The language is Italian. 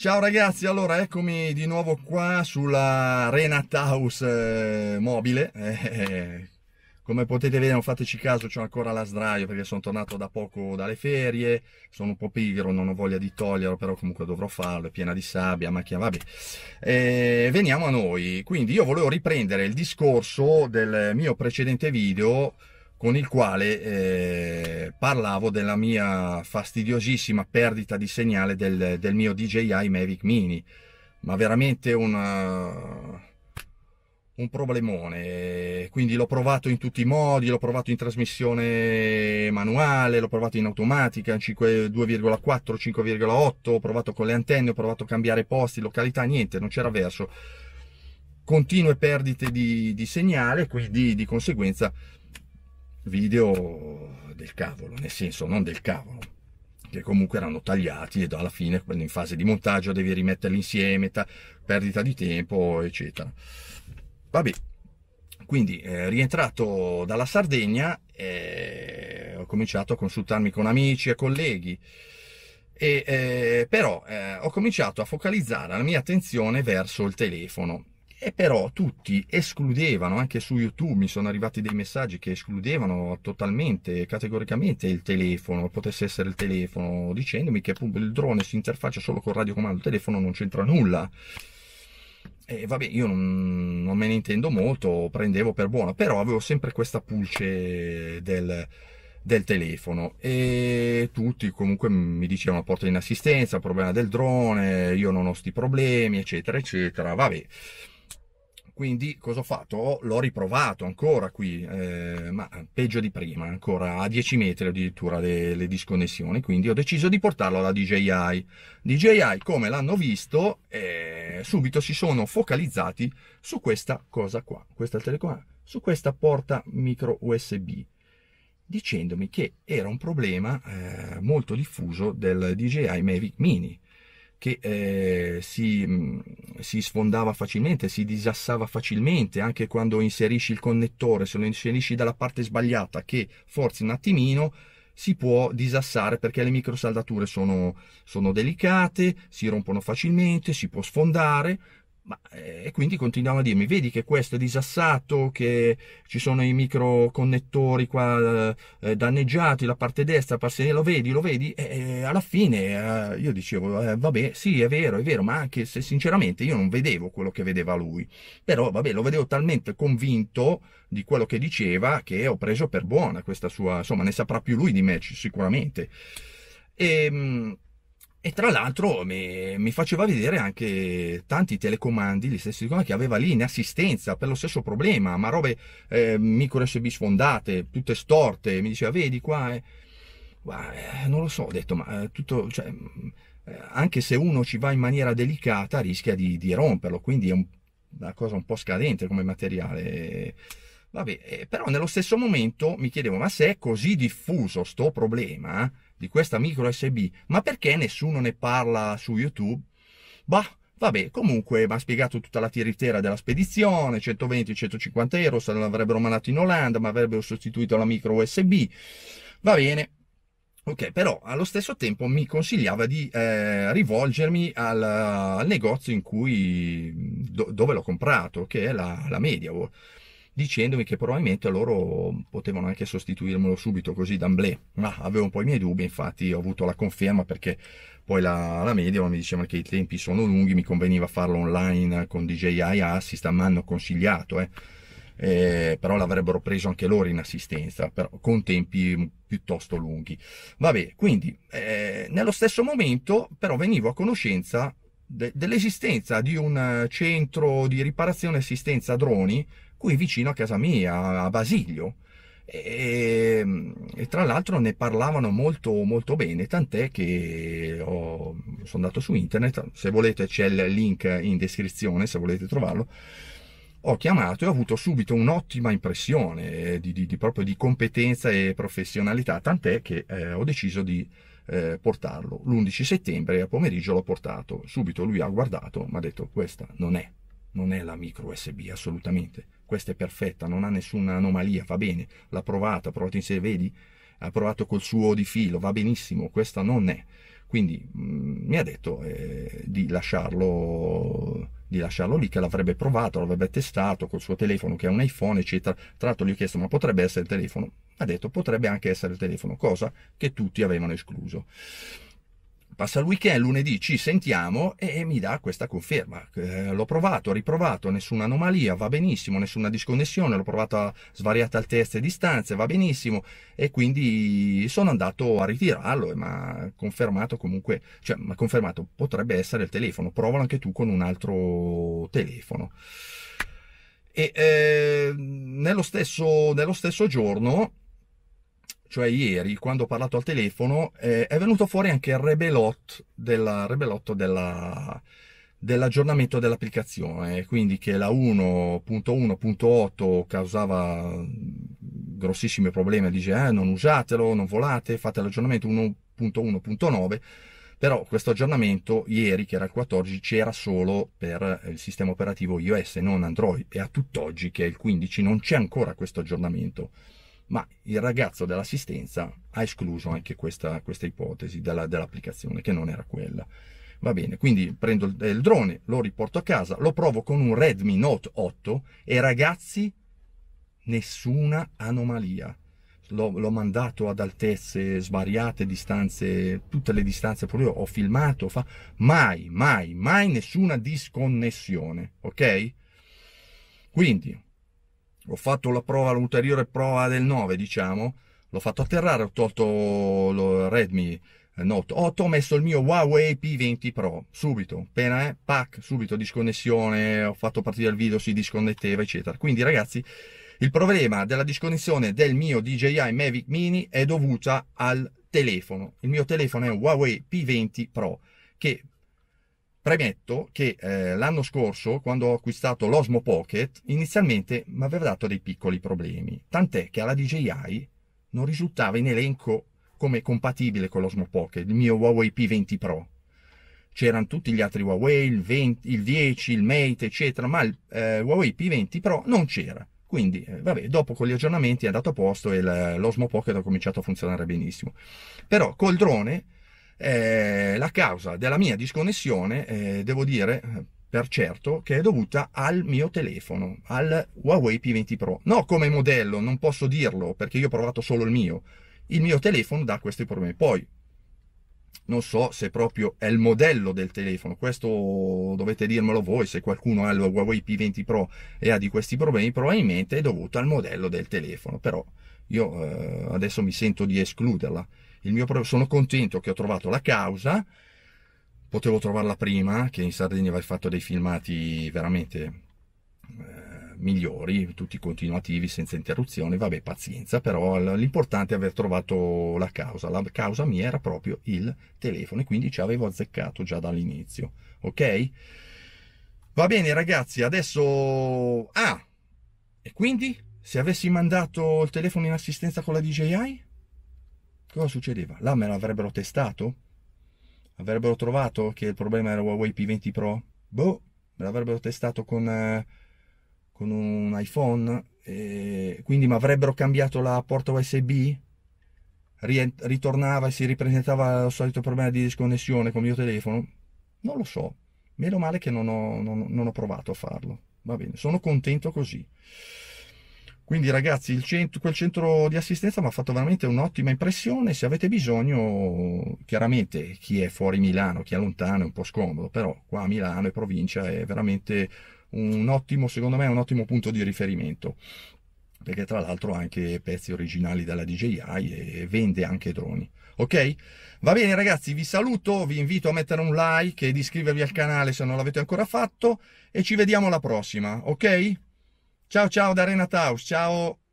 Ciao ragazzi, allora eccomi di nuovo qua sulla Renat House eh, mobile. Eh, come potete vedere non fateci caso, c'ho ancora la sdraio perché sono tornato da poco dalle ferie, sono un po' pigro, non ho voglia di toglierlo, però comunque dovrò farlo, è piena di sabbia, macchia, vabbè. E eh, veniamo a noi, quindi io volevo riprendere il discorso del mio precedente video con il quale eh, parlavo della mia fastidiosissima perdita di segnale del, del mio DJI Mavic Mini, ma veramente una un problemone, quindi l'ho provato in tutti i modi, l'ho provato in trasmissione manuale, l'ho provato in automatica, 2,4, 5,8, ho provato con le antenne, ho provato a cambiare posti, località, niente, non c'era verso. Continue perdite di, di segnale, quindi di conseguenza video del cavolo, nel senso non del cavolo, che comunque erano tagliati e alla fine in fase di montaggio devi rimetterli insieme, perdita di tempo, eccetera. Vabbè, quindi eh, rientrato dalla Sardegna eh, ho cominciato a consultarmi con amici e colleghi, e, eh, però eh, ho cominciato a focalizzare la mia attenzione verso il telefono. E però tutti escludevano, anche su YouTube mi sono arrivati dei messaggi che escludevano totalmente, categoricamente il telefono, potesse essere il telefono, dicendomi che appunto il drone si interfaccia solo con il radiocomando, il telefono non c'entra nulla. E vabbè, io non, non me ne intendo molto, prendevo per buono, però avevo sempre questa pulce del, del telefono e tutti comunque mi dicevano porta in assistenza, problema del drone, io non ho sti problemi, eccetera, eccetera. Vabbè quindi cosa ho fatto? L'ho riprovato ancora qui, eh, ma peggio di prima, ancora a 10 metri addirittura le, le disconnessioni, quindi ho deciso di portarlo alla DJI. DJI, come l'hanno visto, eh, subito si sono focalizzati su questa cosa qua, questa telecomanda, su questa porta micro USB dicendomi che era un problema eh, molto diffuso del DJI Mavic Mini che eh, si, si sfondava facilmente, si disassava facilmente, anche quando inserisci il connettore, se lo inserisci dalla parte sbagliata che forzi un attimino, si può disassare perché le microsaldature sono, sono delicate, si rompono facilmente, si può sfondare, ma, eh, e quindi continuava a dirmi, vedi che questo è disassato, che ci sono i microconnettori qua eh, danneggiati, la parte destra, la parte lo vedi, lo vedi? E alla fine eh, io dicevo, eh, vabbè, sì, è vero, è vero, ma anche se sinceramente io non vedevo quello che vedeva lui. Però, vabbè, lo vedevo talmente convinto di quello che diceva che ho preso per buona questa sua, insomma, ne saprà più lui di me sicuramente. E, ehm, e tra l'altro mi, mi, faceva vedere anche tanti telecomandi, gli stessi che aveva lì in assistenza per lo stesso problema, ma robe eh, micro USB sfondate, tutte storte, mi diceva vedi qua, eh. eh, non lo so, ho detto ma eh, tutto, cioè, eh, anche se uno ci va in maniera delicata rischia di, di romperlo, quindi è un, una cosa un po' scadente come materiale. Vabbè, eh, però nello stesso momento mi chiedevo ma se è così diffuso sto problema di questa micro SB, ma perché nessuno ne parla su YouTube? Bah, Vabbè, comunque mi ha spiegato tutta la tiritera della spedizione, 120-150 euro, se l'avrebbero mandato in Olanda, ma avrebbero sostituito la micro USB. Va bene. Ok, però allo stesso tempo mi consigliava di eh, rivolgermi al, al, negozio in cui, do, dove l'ho comprato, che è la, la MediaWorld dicendomi che probabilmente loro potevano anche sostituirmelo subito così d'amblè, ma avevo un po' i miei dubbi, infatti ho avuto la conferma perché poi la, la media mi diceva che i tempi sono lunghi, mi conveniva farlo online con DJI Assist, ma hanno consigliato, eh. Eh, però l'avrebbero preso anche loro in assistenza, però, con tempi piuttosto lunghi. Vabbè, quindi eh, nello stesso momento però venivo a conoscenza de dell'esistenza di un eh, centro di riparazione e assistenza droni qui vicino a casa mia, a Basilio. E, ehm, e, tra l'altro ne parlavano molto molto bene tant'è che ho, sono andato su internet se volete c'è il link in descrizione se volete trovarlo ho chiamato e ho avuto subito un'ottima impressione eh, di, di, di, proprio di competenza e professionalità tant'è che eh, ho deciso di eh, portarlo. L'11 settembre a pomeriggio l'ho portato, subito lui ha guardato, mi ha detto questa non è, non è la micro USB assolutamente, questa è perfetta, non ha nessuna anomalia, va bene, l'ha provata, ha provato in sé, vedi, ha provato col suo di filo, va benissimo, questa non è. Quindi mh, mm, mi ha detto eh, di, lasciarlo, di lasciarlo lì, che l'avrebbe provato, l'avrebbe testato col suo telefono che è un iPhone, eccetera. Tra l'altro gli ho chiesto, ma potrebbe essere il telefono? ha detto potrebbe anche essere il telefono, cosa che tutti avevano escluso. Passa il weekend, lunedì ci sentiamo e mi dà questa conferma. Eh, l'ho provato, riprovato, nessuna anomalia, va benissimo, nessuna disconnessione, l'ho provato a svariate altezze e distanze, va benissimo e quindi sono andato a ritirarlo e eh, mi ha confermato comunque, cioè mi ha confermato potrebbe essere il telefono, provalo anche tu con un altro telefono. E eh, nello, stesso, nello stesso giorno cioè ieri, quando ho parlato al telefono, eh, è venuto fuori anche il rebelot della, rebelotto della, dell'aggiornamento dell'applicazione, quindi che la 1.1.8 causava mm, grossissimi problemi, dice eh, non usatelo, non volate, fate l'aggiornamento 1.1.9, però questo aggiornamento ieri, che era il 14, c'era solo per il sistema operativo iOS, non Android, e a tutt'oggi, che è il 15, non c'è ancora questo aggiornamento ma il ragazzo dell'assistenza ha escluso anche questa, questa ipotesi della, dell'applicazione, che non era quella. Va bene, quindi prendo il, eh, il drone, lo riporto a casa, lo provo con un Redmi Note 8 e ragazzi, nessuna anomalia. L'ho, l'ho, mandato ad altezze svariate, distanze, tutte le distanze, pure ho filmato, fa, mai, mai, mai nessuna disconnessione, ok? Quindi ho fatto la prova, l'ulteriore prova del 9, diciamo, l'ho fatto atterrare, ho tolto il Redmi Note 8, ho messo il mio Huawei P20 Pro, subito, appena, eh, pack, subito disconnessione, ho fatto partire il video, si disconnetteva, eccetera. Quindi ragazzi, il problema della disconnessione del mio DJI Mavic Mini è dovuta al telefono. Il mio telefono è un Huawei P20 Pro, che Premetto che eh, l'anno scorso, quando ho acquistato l'Osmo Pocket, inizialmente mi aveva dato dei piccoli problemi, tant'è che alla DJI non risultava in elenco come compatibile con l'Osmo Pocket, il mio Huawei P20 Pro. C'erano tutti gli altri Huawei, il, 20, il 10, il Mate, eccetera, ma il eh, Huawei P20 Pro non c'era. Quindi, eh, vabbè, dopo con gli aggiornamenti è andato a posto e l'Osmo Pocket ha cominciato a funzionare benissimo. Però col drone eh, la causa della mia disconnessione, eh, devo dire per certo, che è dovuta al mio telefono, al Huawei P20 Pro. No come modello, non posso dirlo perché io ho provato solo il mio. Il mio telefono dà questi problemi. Poi non so se proprio è il modello del telefono, questo dovete dirmelo voi, se qualcuno ha il Huawei P20 Pro e ha di questi problemi, probabilmente è dovuto al modello del telefono, però io eh, adesso mi sento di escluderla mio, sono contento che ho trovato la causa, potevo trovarla prima, che in Sardegna vai fatto dei filmati veramente eh, migliori, tutti continuativi, senza interruzioni, vabbè pazienza, però l'importante è aver trovato la causa, la causa mia era proprio il telefono e quindi ci avevo azzeccato già dall'inizio, ok? Va bene ragazzi, adesso... Ah! E quindi? Se avessi mandato il telefono in assistenza con la DJI? cosa succedeva? Là me l'avrebbero testato? Avrebbero trovato che il problema era Huawei P20 Pro? Boh, me l'avrebbero testato con, eh, con un iPhone? E quindi mi avrebbero cambiato la porta USB? ritornava e si ripresentava il solito problema di disconnessione con il mio telefono? Non lo so. Meno male che non ho, non, non ho provato a farlo. Va bene, sono contento così. Quindi ragazzi, centro, quel centro di assistenza mi ha fatto veramente un'ottima impressione, se avete bisogno, chiaramente chi è fuori Milano, chi è lontano è un po' scomodo, però qua a Milano e provincia è veramente un ottimo, secondo me, un ottimo punto di riferimento, perché tra l'altro ha anche pezzi originali dalla DJI e vende anche droni. Ok? Va bene ragazzi, vi saluto, vi invito a mettere un like ed iscrivervi al canale se non l'avete ancora fatto e ci vediamo alla prossima, ok? Ciao ciao da Renataus, ciao